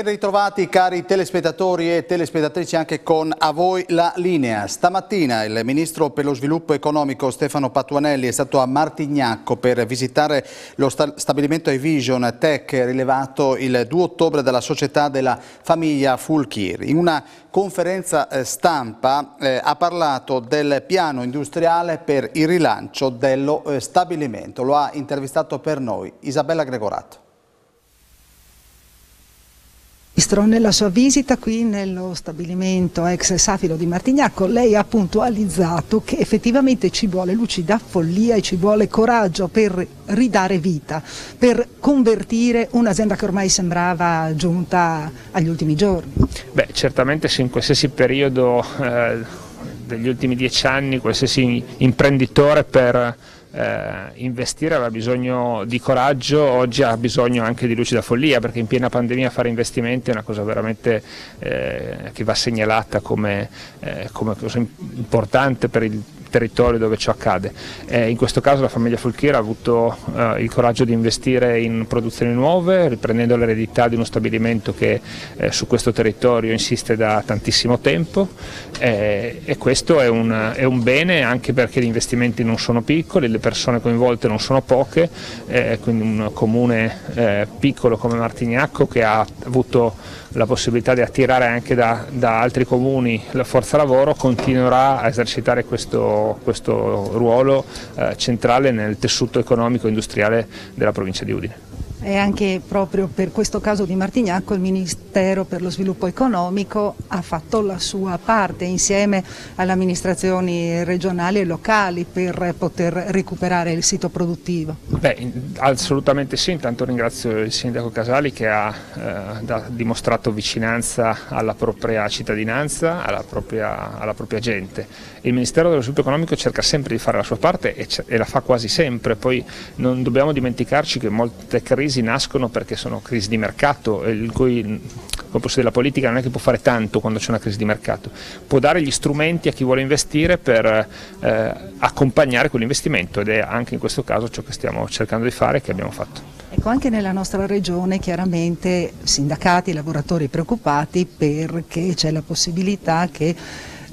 Ben ritrovati cari telespettatori e telespettatrici anche con A voi la linea. Stamattina il Ministro per lo Sviluppo Economico Stefano Patuanelli è stato a Martignacco per visitare lo stabilimento Evision Tech rilevato il 2 ottobre dalla società della famiglia Fulchir. In una conferenza eh, stampa eh, ha parlato del piano industriale per il rilancio dello eh, stabilimento. Lo ha intervistato per noi Isabella Gregorato. Ministro, Nella sua visita qui nello stabilimento ex Safilo di Martignacco lei ha puntualizzato che effettivamente ci vuole lucida follia e ci vuole coraggio per ridare vita, per convertire un'azienda che ormai sembrava giunta agli ultimi giorni. Beh, certamente se in qualsiasi periodo eh, degli ultimi dieci anni qualsiasi imprenditore per eh, investire aveva bisogno di coraggio, oggi ha bisogno anche di lucida follia, perché in piena pandemia fare investimenti è una cosa veramente eh, che va segnalata come, eh, come cosa importante per il territorio dove ciò accade. Eh, in questo caso la famiglia Fulchiera ha avuto eh, il coraggio di investire in produzioni nuove, riprendendo l'eredità di uno stabilimento che eh, su questo territorio insiste da tantissimo tempo eh, e questo è un, è un, bene anche perché gli investimenti non sono piccoli, le persone coinvolte non sono poche, eh, quindi un comune eh, piccolo come Martignacco che ha avuto la possibilità di attirare anche da, da altri comuni la forza lavoro continuerà a esercitare questo questo, ruolo eh, centrale nel tessuto economico e industriale della provincia di Udine e anche proprio per questo caso di Martignacco il Ministero per lo Sviluppo Economico ha fatto la sua parte insieme alle amministrazioni regionali e locali per poter recuperare il sito produttivo. Beh, assolutamente sì, intanto ringrazio il Sindaco Casali che ha eh, dimostrato vicinanza alla propria cittadinanza, alla propria, alla propria, gente. Il Ministero dello Sviluppo Economico cerca sempre di fare la sua parte e, e la fa quasi sempre, poi non dobbiamo dimenticarci che molte crisi crisi nascono perché sono crisi di mercato, eh, il cui il mm, posso della politica non è che può fare tanto quando c'è una crisi di mercato, può dare gli strumenti a chi vuole investire per eh, accompagnare quell'investimento ed è anche in questo caso ciò che stiamo cercando di fare e che abbiamo fatto. Ecco, anche nella nostra regione chiaramente sindacati, lavoratori preoccupati perché c'è la possibilità che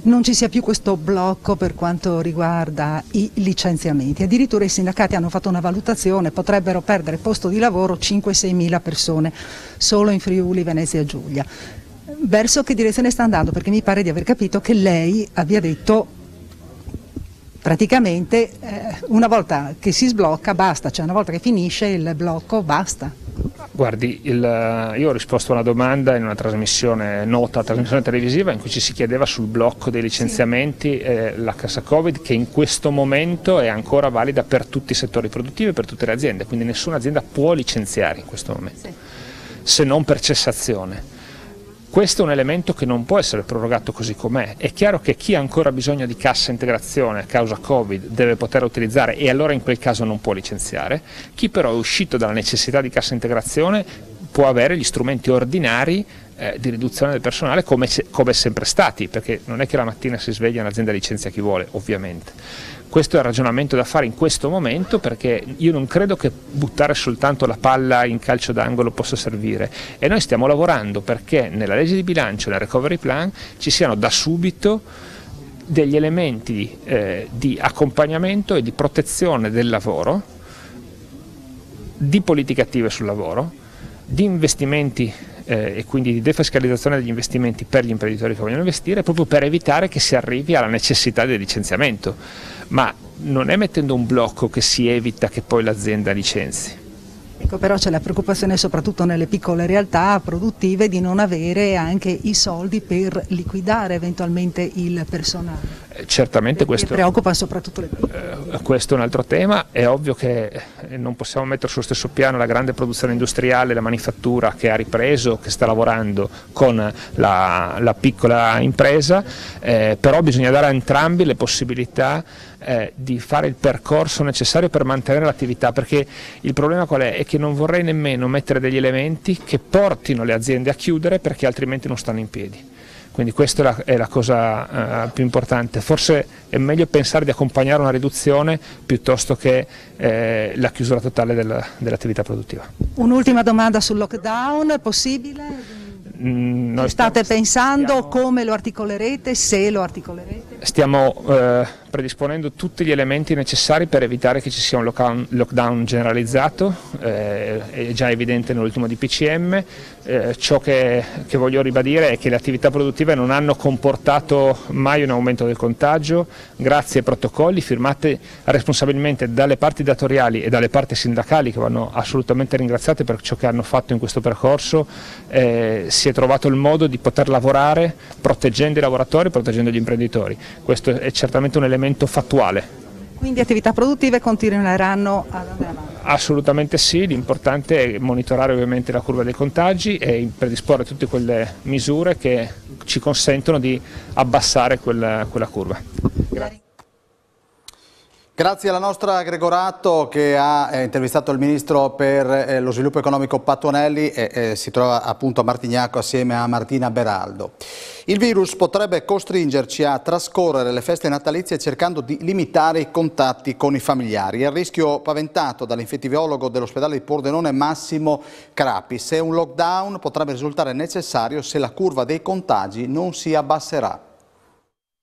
non ci sia più questo blocco per quanto riguarda i licenziamenti. Addirittura i sindacati hanno fatto una valutazione, potrebbero perdere posto di lavoro 5-6 mila persone solo in Friuli, Venezia e Giulia. Verso che direzione sta andando? Perché mi pare di aver capito che lei abbia detto praticamente eh, una volta che si sblocca basta, cioè una volta che finisce il blocco basta. Guardi, il, eh, io ho risposto a una domanda in una trasmissione nota, trasmissione televisiva, in cui ci si chiedeva sul blocco dei licenziamenti eh, la cassa Covid, che in questo momento è ancora valida per tutti i settori produttivi e per tutte le aziende, quindi nessuna azienda può licenziare in questo momento, sì. se non per cessazione. Questo è un elemento che non può essere prorogato così com'è. È chiaro che chi ha ancora bisogno di cassa integrazione a causa Covid deve poter utilizzare e allora in quel caso non può licenziare. Chi però è uscito dalla necessità di cassa integrazione può avere gli strumenti ordinari eh, di riduzione del personale come, se, come, sempre stati, perché non è che la mattina si sveglia un'azienda licenzia chi vuole, ovviamente. Questo è il ragionamento da fare in questo momento perché io non credo che buttare soltanto la palla in calcio d'angolo possa servire e noi stiamo lavorando perché nella legge di bilancio, nel recovery plan, ci siano da subito degli elementi eh, di accompagnamento e di protezione del lavoro, di politiche attive sul lavoro, di investimenti eh, e quindi di defiscalizzazione degli investimenti per gli imprenditori che vogliono investire proprio per evitare che si arrivi alla necessità del licenziamento. Ma non è mettendo un blocco che si evita che poi l'azienda licenzi. Ecco, però c'è la preoccupazione soprattutto nelle piccole realtà produttive di non avere anche i soldi per liquidare eventualmente il personale certamente questo, preoccupa soprattutto le eh, questo è un altro tema, è ovvio che eh, non possiamo mettere sullo stesso piano la grande produzione industriale, la manifattura che ha ripreso, che sta lavorando con la, la piccola impresa, eh, però bisogna dare a entrambi le possibilità eh, di fare il percorso necessario per mantenere l'attività, perché il problema qual è? È che non vorrei nemmeno mettere degli elementi che portino le aziende a chiudere perché altrimenti non stanno in piedi. Quindi questa è la, è la cosa eh, più importante. Forse è meglio pensare di accompagnare una riduzione piuttosto che eh, la chiusura totale del, dell'attività produttiva. Un'ultima domanda sul lockdown, è possibile? Mh, mm, state stiamo, pensando stiamo, come lo articolerete, se lo articolerete? Stiamo eh, predisponendo tutti gli elementi necessari per evitare che ci sia un lockdown, generalizzato, eh, è già evidente nell'ultimo DPCM, eh, ciò che, che voglio ribadire è che le attività produttive non hanno comportato mai un aumento del contagio, grazie ai protocolli firmati responsabilmente dalle parti datoriali e dalle parti sindacali che vanno assolutamente ringraziate per ciò che hanno fatto in questo percorso, eh, si si è trovato il modo di poter lavorare proteggendo i lavoratori, proteggendo gli imprenditori. Questo è certamente un elemento fattuale. Quindi attività produttive continueranno ad andare avanti? Assolutamente sì, l'importante è monitorare ovviamente la curva dei contagi e predisporre tutte quelle misure che ci consentono di abbassare quella, quella curva. Grazie. Grazie alla nostra Gregorato che ha eh, intervistato il Ministro per eh, lo Sviluppo Economico Pattonelli e eh, si trova appunto a Martignaco assieme a Martina Beraldo. Il virus potrebbe costringerci a trascorrere le feste natalizie cercando di limitare i contatti con i familiari. È il rischio paventato dall'infettiviologo dell'ospedale di Pordenone Massimo Crapi se un lockdown potrebbe risultare necessario se la curva dei contagi non si abbasserà.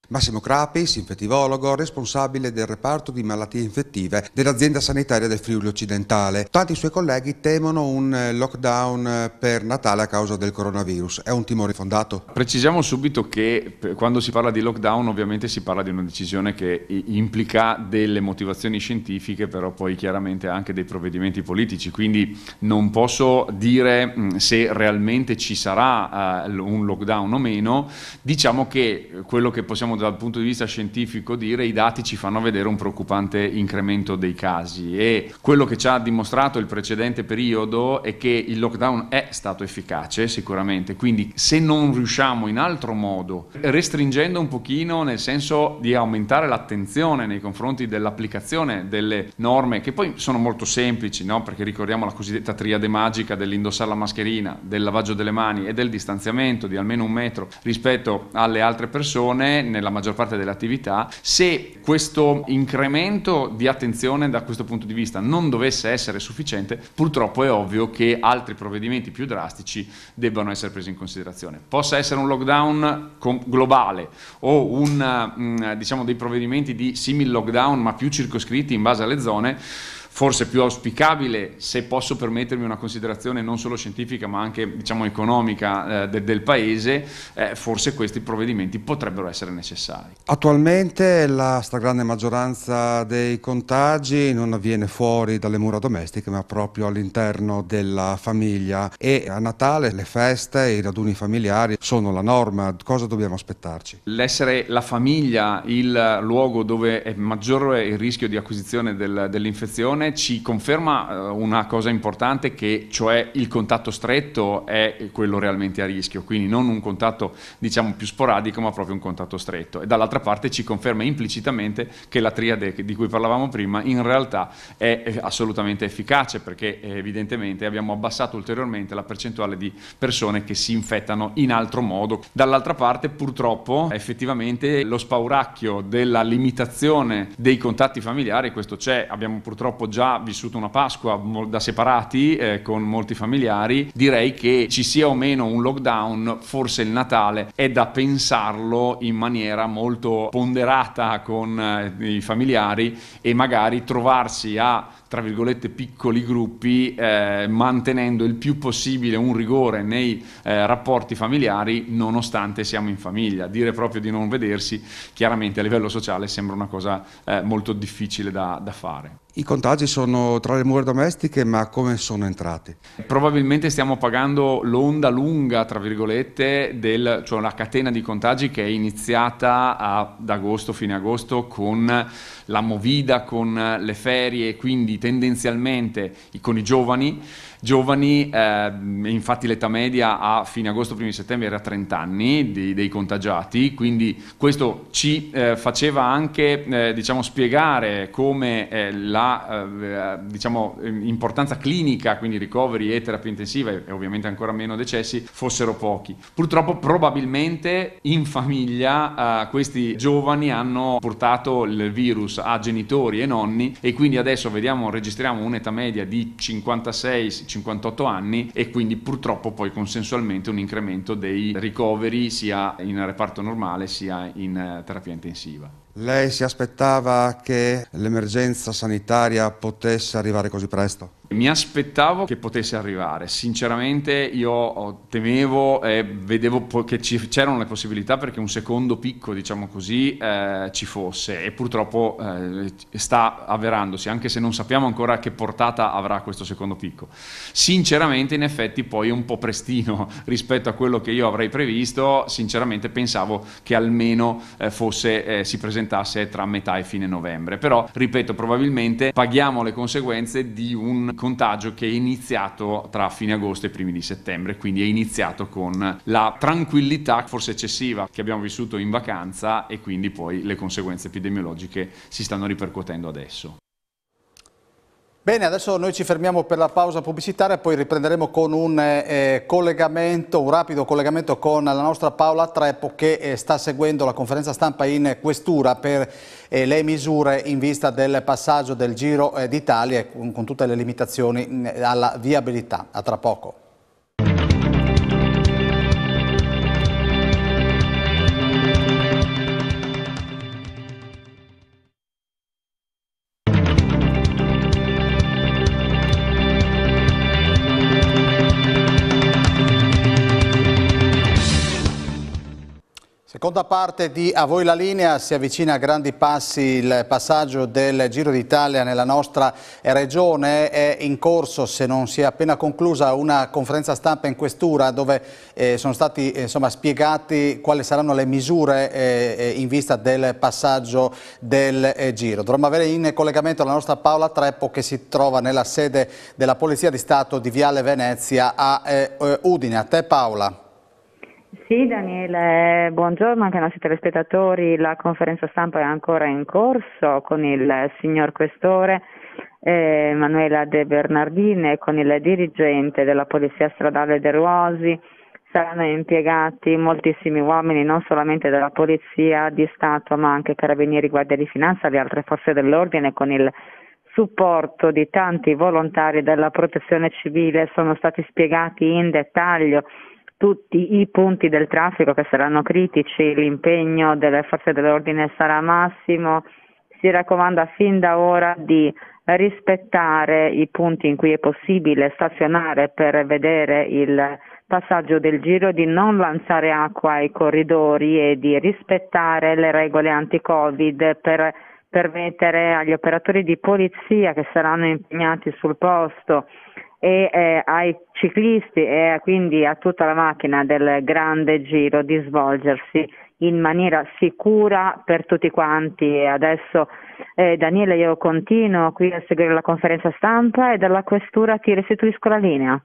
Massimo Crapis, infettivologo, responsabile del reparto di malattie infettive dell'azienda sanitaria del Friuli Occidentale. Tanti suoi colleghi temono un eh, lockdown eh, per Natale a causa del coronavirus. È un timore fondato? Precisiamo subito che eh, quando si parla di lockdown ovviamente si parla di una decisione che implica delle motivazioni scientifiche, però poi chiaramente anche dei provvedimenti politici. Quindi non posso dire mm, se realmente ci sarà un lockdown o meno. Diciamo che quello che possiamo dal punto di vista scientifico dire i dati ci fanno vedere un preoccupante incremento dei casi e quello che ci ha dimostrato il precedente periodo è che il lockdown è stato efficace sicuramente, quindi se non riusciamo in altro modo, restringendo un pochino nel senso di aumentare l'attenzione nei confronti dell'applicazione delle norme che poi sono molto semplici, no? perché ricordiamo la cosiddetta triade magica dell'indossare la mascherina, del lavaggio delle mani e del distanziamento di almeno un metro rispetto alle altre persone, nella nella maggior parte delle attività, se questo incremento di attenzione da questo punto di vista non dovesse essere sufficiente, purtroppo è ovvio che altri provvedimenti più drastici debbano essere presi in considerazione. Possa essere un lockdown globale o un, mm, diciamo, dei provvedimenti di simil lockdown ma più circoscritti in base alle zone, forse più auspicabile, se posso permettermi una considerazione non solo scientifica ma anche diciamo, economica eh, de del Paese, eh, forse questi provvedimenti potrebbero essere necessari. Attualmente la stragrande maggioranza dei contagi non avviene fuori dalle mura domestiche ma proprio all'interno della famiglia e a Natale le feste e i raduni familiari sono la norma, cosa dobbiamo aspettarci? L'essere la famiglia il luogo dove è maggiore il rischio di acquisizione del, dell'infezione Simone ci conferma eh, una cosa importante che cioè il contatto stretto è quello realmente a rischio, quindi non un contatto diciamo più sporadico ma proprio un contatto stretto e dall'altra parte ci conferma implicitamente che la triade di cui parlavamo prima in realtà è assolutamente efficace perché eh, evidentemente abbiamo abbassato ulteriormente la percentuale di persone che si infettano in altro modo. Dall'altra parte purtroppo effettivamente lo spauracchio della limitazione dei contatti familiari, questo c'è, abbiamo purtroppo già vissuto una Pasqua da separati eh, con molti familiari, direi che ci sia o meno un lockdown, forse il Natale è da pensarlo in maniera molto ponderata con eh, i familiari e magari trovarsi a tra virgolette piccoli gruppi, eh, mantenendo il più possibile un rigore nei eh, rapporti familiari nonostante siamo in famiglia. Dire proprio di non vedersi chiaramente a livello sociale sembra una cosa eh, molto difficile da, da fare. I contagi sono tra le mura domestiche, ma come sono entrati? Probabilmente stiamo pagando l'onda lunga, tra virgolette, del, cioè la catena di contagi che è iniziata ad agosto, fine agosto, con la movida, con le ferie, quindi tendenzialmente con i giovani, giovani, eh, infatti l'età media a fine agosto, primi settembre era 30 anni di, dei contagiati, quindi questo ci eh, faceva anche eh, diciamo, spiegare come eh, la eh, diciamo, importanza clinica, quindi ricoveri e terapia intensiva e ovviamente ancora meno decessi, fossero pochi. Purtroppo probabilmente in famiglia eh, questi giovani hanno portato il virus a genitori e nonni e quindi adesso vediamo, registriamo un'età media di 56, 58 anni e quindi purtroppo poi consensualmente un incremento dei ricoveri sia in reparto normale sia in eh, terapia intensiva. Lei si aspettava che l'emergenza sanitaria potesse arrivare così presto? Mi aspettavo che potesse arrivare, sinceramente io oh, temevo e vedevo che c'erano le possibilità perché un secondo picco, diciamo così, eh, ci fosse e purtroppo eh, sta avverandosi, anche se non sappiamo ancora che portata avrà questo secondo picco. Sinceramente in effetti poi un po' prestino rispetto a quello che io avrei previsto, sinceramente pensavo che almeno eh, fosse, eh, si presentasse presentasse è tra metà e fine novembre. Però, ripeto, probabilmente paghiamo le conseguenze di un contagio che è iniziato tra fine agosto e primi di settembre, quindi è iniziato con la tranquillità forse eccessiva che abbiamo vissuto in vacanza e quindi poi le conseguenze epidemiologiche si stanno ripercuotendo adesso. Bene, adesso noi ci fermiamo per la pausa pubblicitaria, poi riprenderemo con un, eh, collegamento, un rapido collegamento con la nostra Paola Treppo che eh, sta seguendo la conferenza stampa in questura per eh, le misure in vista del passaggio del Giro eh, d'Italia con, con tutte le limitazioni mh, mm, alla viabilità. A tra poco. Seconda parte di A voi la linea, si avvicina a grandi passi il passaggio del Giro d'Italia nella nostra regione, è in corso se non si è appena conclusa una conferenza stampa in questura dove eh, sono stati insomma, spiegati quali saranno le misure eh, eh in vista del passaggio del eh, Giro. Dovremmo avere in collegamento la nostra Paola Treppo che si trova nella sede della Polizia di Stato di Viale Venezia a eh, eh, Udine. A te Paola. Sì Daniele, buongiorno anche ai nostri telespettatori. La conferenza stampa è ancora in corso con il signor Questore eh, Emanuela De Bernardini e con il dirigente della Polizia Stradale De Ruosi. Saranno impiegati moltissimi uomini, non solamente della Polizia di Stato, ma anche Carabinieri, Guardia di Finanza e le altre forze dell'ordine con il supporto di tanti volontari della protezione civile sono stati spiegati in dettaglio tutti i punti del traffico che saranno critici, l'impegno delle forze dell'ordine sarà massimo, si raccomanda fin da ora di rispettare i punti in cui è possibile stazionare per vedere il passaggio del giro, di non lanciare acqua ai corridori e di rispettare le regole anti-Covid per permettere agli operatori di polizia che saranno impegnati sul posto e eh, ai ciclisti e quindi a tutta la macchina del grande giro di svolgersi in maniera sicura per tutti quanti. Adesso eh, Daniele io continuo qui a seguire la conferenza stampa e dalla questura ti restituisco la linea.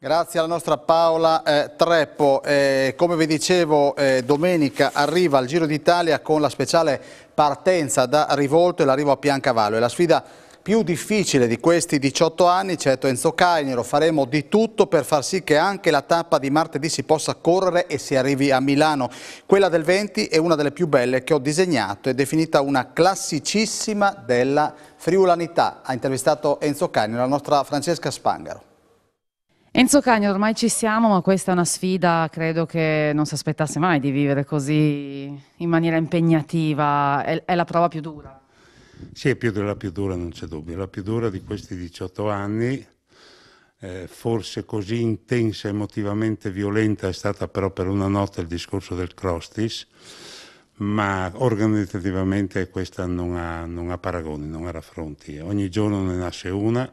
Grazie alla nostra Paola eh, Treppo. Eh, come vi dicevo, eh, domenica arriva il Giro d'Italia con la speciale partenza da Rivolto e l'arrivo a Piancavallo. E la sfida più difficile di questi 18 anni, certo Enzo Cainero, faremo di tutto per far sì che anche la tappa di martedì si possa correre e si arrivi a Milano. Quella del 20 è una delle più belle che ho disegnato, è definita una classicissima della friulanità. Ha intervistato Enzo Cainero, la nostra Francesca Spangaro. Enzo Cagno, ormai ci siamo, ma questa è una sfida, credo che non si aspettasse mai di vivere così in maniera impegnativa, è, è la prova più dura. Sì, è più della più dura, non c'è dubbio. La più dura di questi 18 anni, eh, forse così intensa, emotivamente violenta, è stata però per una notte il discorso del Crostis, ma organizzativamente questa non ha, non ha paragoni, non ha raffronti. Ogni giorno ne nasce una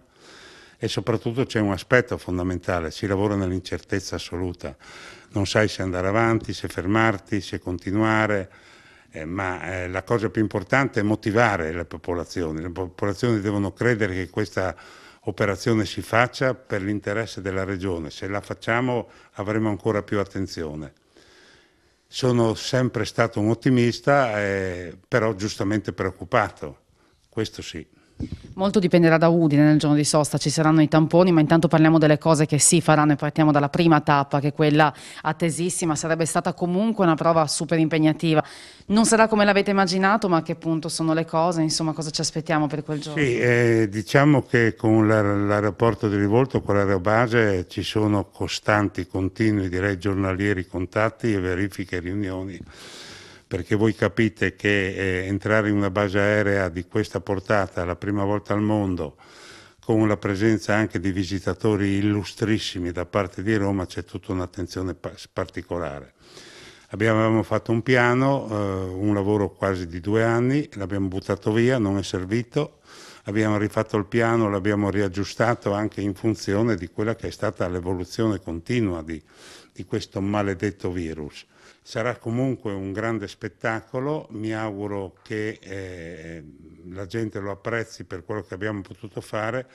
e soprattutto c'è un aspetto fondamentale, si lavora nell'incertezza assoluta, non sai se andare avanti, se fermarti, se continuare eh, ma eh, la cosa più importante è motivare le popolazioni. Le popolazioni devono credere che questa operazione si faccia per l'interesse della regione. Se la facciamo avremo ancora più attenzione. Sono sempre stato un ottimista, eh, però giustamente preoccupato, questo sì. Molto dipenderà da Udine nel giorno di sosta, ci saranno i tamponi, ma intanto parliamo delle cose che si faranno e partiamo dalla prima tappa, che è quella attesissima, sarebbe stata comunque una prova super impegnativa. Non sarà come l'avete immaginato, ma a che punto sono le cose, insomma cosa ci aspettiamo per quel giorno? Sì, eh, diciamo che con l'aeroporto di Rivolto, con l'aerobase, ci sono costanti, continui, direi giornalieri contatti e verifiche e riunioni perché voi capite che eh, entrare in una base aerea di questa portata la prima volta al mondo con la presenza anche di visitatori illustrissimi da parte di Roma c'è tutta un'attenzione pa- particolare. Abbiamo fatto un piano, eh, un lavoro quasi di due anni, l'abbiamo buttato via, non è servito, abbiamo rifatto il piano, l'abbiamo riaggiustato anche in funzione di quella che è stata l'evoluzione continua di, di questo maledetto virus. Sarà comunque un grande spettacolo, mi auguro che eh, la gente lo apprezzi per quello che abbiamo potuto fare.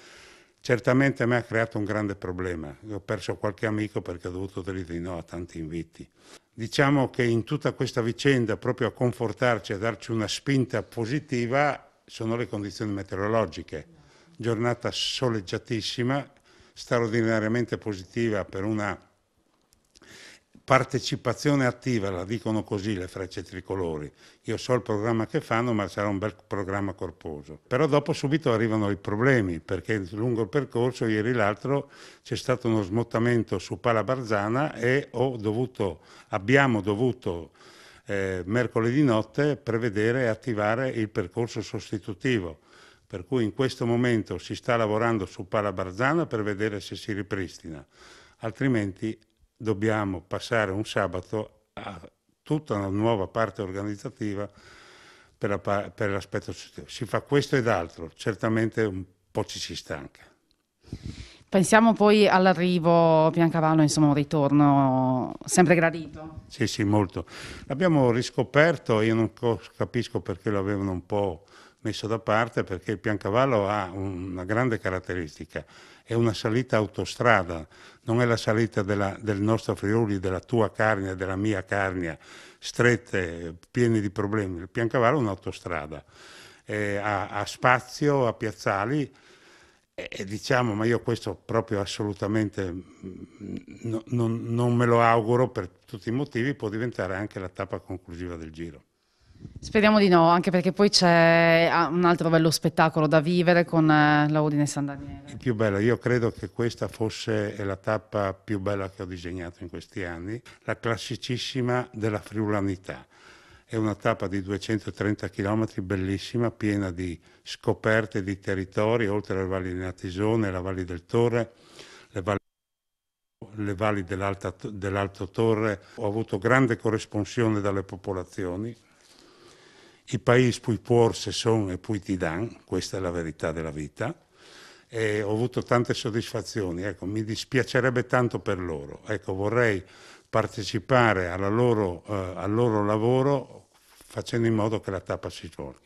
Certamente a me ha creato un grande problema, Io ho perso qualche amico perché ho dovuto dire di no a tanti inviti. Diciamo che in tutta questa vicenda, proprio a confortarci, e a darci una spinta positiva, sono le condizioni meteorologiche. Giornata soleggiatissima, straordinariamente positiva per una partecipazione attiva, la dicono così le frecce tricolori. Io so il programma che fanno, ma sarà un bel programma corposo. Però dopo subito arrivano i problemi, perché lungo il percorso, ieri l'altro, c'è stato uno smottamento su Pala Barzana e dovuto, abbiamo dovuto eh, mercoledì notte prevedere e attivare il percorso sostitutivo. Per cui in questo momento si sta lavorando su Pala Barzana per vedere se si ripristina altrimenti dobbiamo passare un sabato a tutta una nuova parte organizzativa per, l'aspetto sociale. Si fa questo ed altro, certamente un po' ci si stanca. Pensiamo poi all'arrivo a Piancavallo, insomma un ritorno sempre gradito. Sì, sì, molto. L'abbiamo riscoperto, io non capisco perché lo avevano un po' messo da parte, perché il Piancavallo ha una grande caratteristica, è una salita autostrada, non è la salita della, del nostro Friuli, della tua Carnia, della mia Carnia, strette, piene di problemi. Il Piancavallo è un'autostrada, eh, ha, ha, spazio, ha piazzali, e, e diciamo, ma io questo proprio assolutamente mm, no, non, non me lo auguro per tutti i motivi, può diventare anche la tappa conclusiva del giro. Speriamo di no, anche perché poi c'è ah, un altro bello spettacolo da vivere con eh, la Udine San Daniele. Il più bello, io credo che questa fosse la tappa più bella che ho disegnato in questi anni, la classicissima della friulanità. È una tappa di 230 km bellissima, piena di scoperte di territori, oltre alle valli di Natisone, la Valle del Torre, le valli le valli dell'Alto Torre, ho avuto grande corrispondenza dalle popolazioni, i paesi cui por se son e cui ti danno, questa è la verità della vita, e ho avuto tante soddisfazioni, ecco, mi dispiacerebbe tanto per loro, ecco, vorrei partecipare loro, eh, al loro lavoro facendo in modo che la tappa si svolga.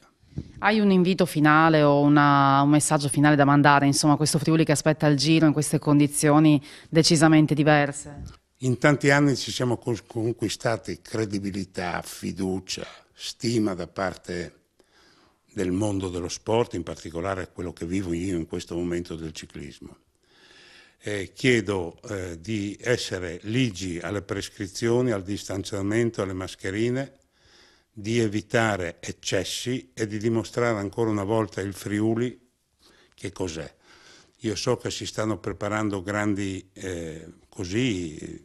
Hai un invito finale o una, un messaggio finale da mandare, insomma, a questo Friuli che aspetta il giro in queste condizioni decisamente diverse? In tanti anni ci siamo conquistati credibilità, fiducia, stima da parte del mondo dello sport, in particolare quello che vivo io in questo momento del ciclismo. Eh, chiedo eh, di essere ligi alle prescrizioni, al distanziamento, alle mascherine, di evitare eccessi e di dimostrare ancora una volta il Friuli che cos'è. Io so che si stanno preparando grandi eh, così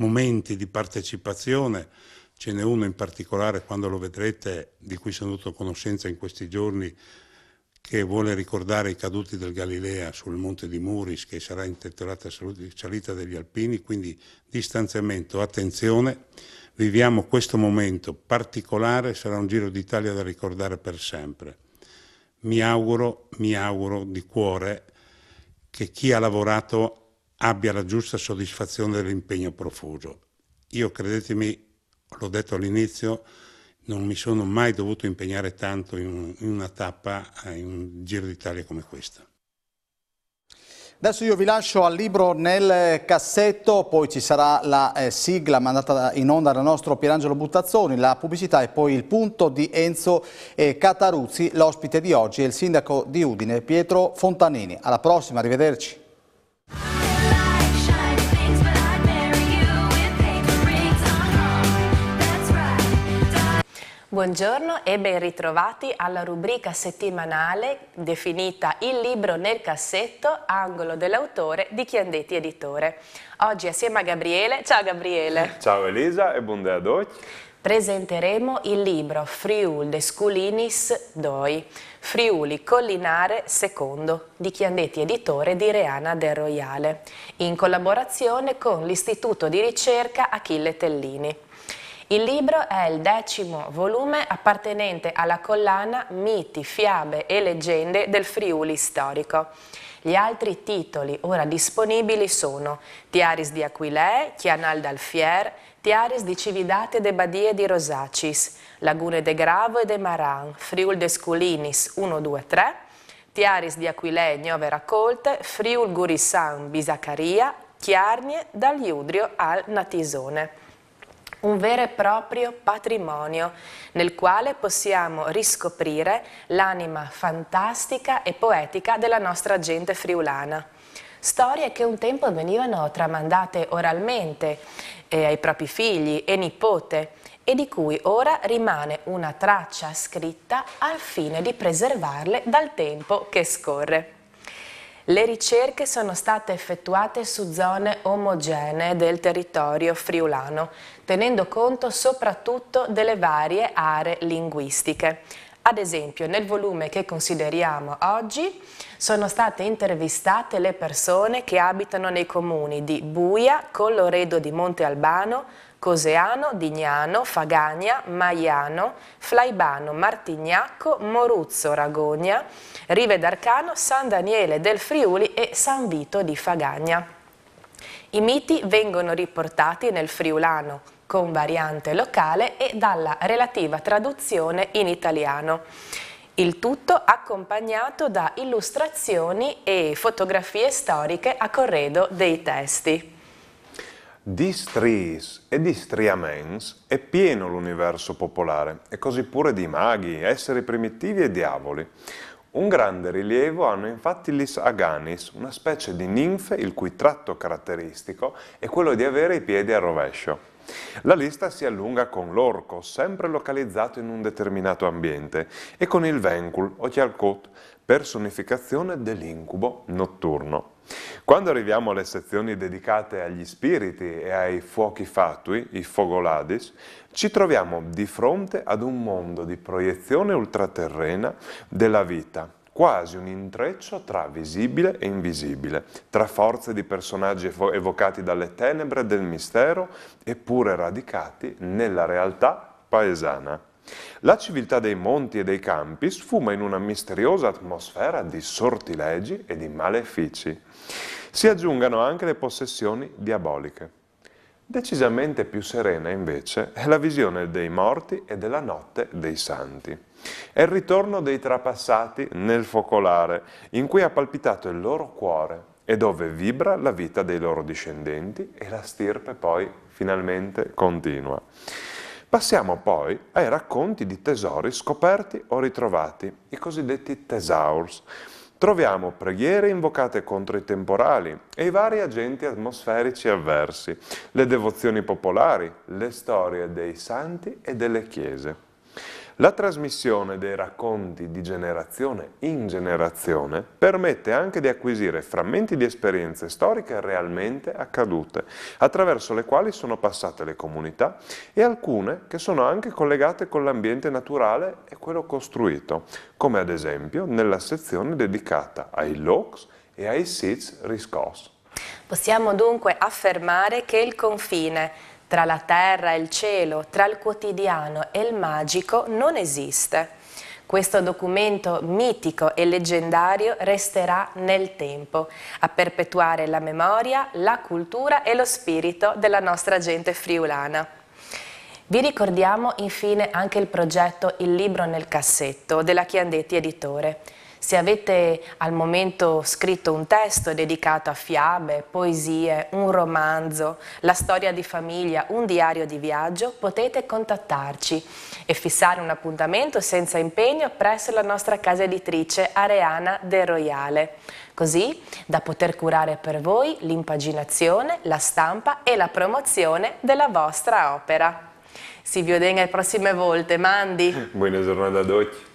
momenti di partecipazione, ce n'è uno in particolare quando lo vedrete, di cui sono venuto a conoscenza in questi giorni, che vuole ricordare i caduti del Galilea sul monte di Muris, che sarà intitolata Salita degli Alpini, quindi distanziamento, attenzione, viviamo questo momento particolare, sarà un giro d'Italia da ricordare per sempre. Mi auguro, mi auguro di cuore che chi ha lavorato abbia la giusta soddisfazione dell'impegno profuso. Io, credetemi, l'ho detto all'inizio, non mi sono mai dovuto impegnare tanto in, una tappa, eh, in un Giro d'Italia come questa. Adesso io vi lascio al libro nel cassetto, poi ci sarà la eh, sigla mandata in onda dal nostro Pierangelo Buttazzoni, la pubblicità e poi il punto di Enzo eh, Cataruzzi, l'ospite di oggi è il sindaco di Udine Pietro Fontanini. Alla prossima, arrivederci. Buongiorno e ben ritrovati alla rubrica settimanale definita Il libro nel cassetto, angolo dell'autore di Chiandetti Editore. Oggi assieme a Gabriele, ciao Gabriele. Ciao Elisa e buon day a tutti. Presenteremo il libro Friul de Sculinis Doi, Friuli Collinare II di Chiandetti Editore di Reana del Royale, in collaborazione con l'Istituto di Ricerca Achille Tellini. Il libro è il decimo volume appartenente alla collana Miti, fiabe e leggende del Friuli storico. Gli altri titoli ora disponibili sono Tiaris di Aquileè, Chianal d'Alfier, Tiaris di Cividate de Badie di Rosacis, Lagune de Gravo e de Maran, Friul de Sculinis 1, 2, 3, Tiaris di Aquileè, Gnove Raccolte, Friul Gurissan, Bisaccaria, Chiarnie, dal Iudrio al Natisone un vero e proprio patrimonio nel quale possiamo riscoprire l'anima fantastica e poetica della nostra gente friulana. Storie che un tempo venivano tramandate oralmente eh, ai propri figli e nipote e di cui ora rimane una traccia scritta al fine di preservarle dal tempo che scorre. Le ricerche sono state effettuate su zone omogenee del territorio friulano, tenendo conto soprattutto delle varie aree linguistiche. Ad esempio, nel volume che consideriamo oggi sono state intervistate le persone che abitano nei comuni di Buia, Colloredo di Monte Albano, Coseano, Dignano, Fagania, Maiano, Flaibano, Martignacco, Moruzzo, Ragonia, Rive d'Arcano, San Daniele del Friuli e San Vito di Fagagna. I miti vengono riportati nel friulano con variante locale e dalla relativa traduzione in italiano. Il tutto accompagnato da illustrazioni e fotografie storiche a corredo dei testi. Di stris e di striamens è pieno l'universo popolare, e così pure di maghi, esseri primitivi e diavoli. Un grande rilievo hanno infatti gli aganis, una specie di ninfe il cui tratto caratteristico è quello di avere i piedi a rovescio. La lista si allunga con l'orco, sempre localizzato in un determinato ambiente, e con il Venkul o chialcot, personificazione dell'incubo notturno. Quando arriviamo alle sezioni dedicate agli spiriti e ai fuochi fatui, i fogoladis, ci troviamo di fronte ad un mondo di proiezione ultraterrena della vita, quasi un intreccio tra visibile e invisibile, tra forze di personaggi evocati dalle tenebre del mistero eppure radicati nella realtà paesana. La civiltà dei monti e dei campi sfuma in una misteriosa atmosfera di sortilegi e di malefici. Si aggiungano anche le possessioni diaboliche. Decisamente più serena invece è la visione dei morti e della notte dei santi. È il ritorno dei trapassati nel focolare, in cui ha palpitato il loro cuore e dove vibra la vita dei loro discendenti e la stirpe poi finalmente continua. Passiamo poi ai racconti di tesori scoperti o ritrovati, i cosiddetti tesaurs. Troviamo preghiere invocate contro i temporali e i vari agenti atmosferici avversi, le devozioni popolari, le storie dei santi e delle chiese. La trasmissione dei racconti di generazione in generazione permette anche di acquisire frammenti di esperienze storiche realmente accadute, attraverso le quali sono passate le comunità e alcune che sono anche collegate con l'ambiente naturale e quello costruito, come ad esempio nella sezione dedicata ai Lox e ai SITS Riscos. Possiamo dunque affermare che il confine tra la terra e il cielo, tra il quotidiano e il magico non esiste. Questo documento mitico e leggendario resterà nel tempo a perpetuare la memoria, la cultura e lo spirito della nostra gente friulana. Vi ricordiamo infine anche il progetto Il libro nel cassetto della Chiandetti Editore, se avete al momento scritto un testo dedicato a fiabe, poesie, un romanzo, la storia di famiglia, un diario di viaggio, potete contattarci e fissare un appuntamento senza impegno presso la nostra casa editrice Areana del Royale, così da poter curare per voi l'impaginazione, la stampa e la promozione della vostra opera. Si vi viodenga le prossime volte, Mandi. Buona giornata a tutti.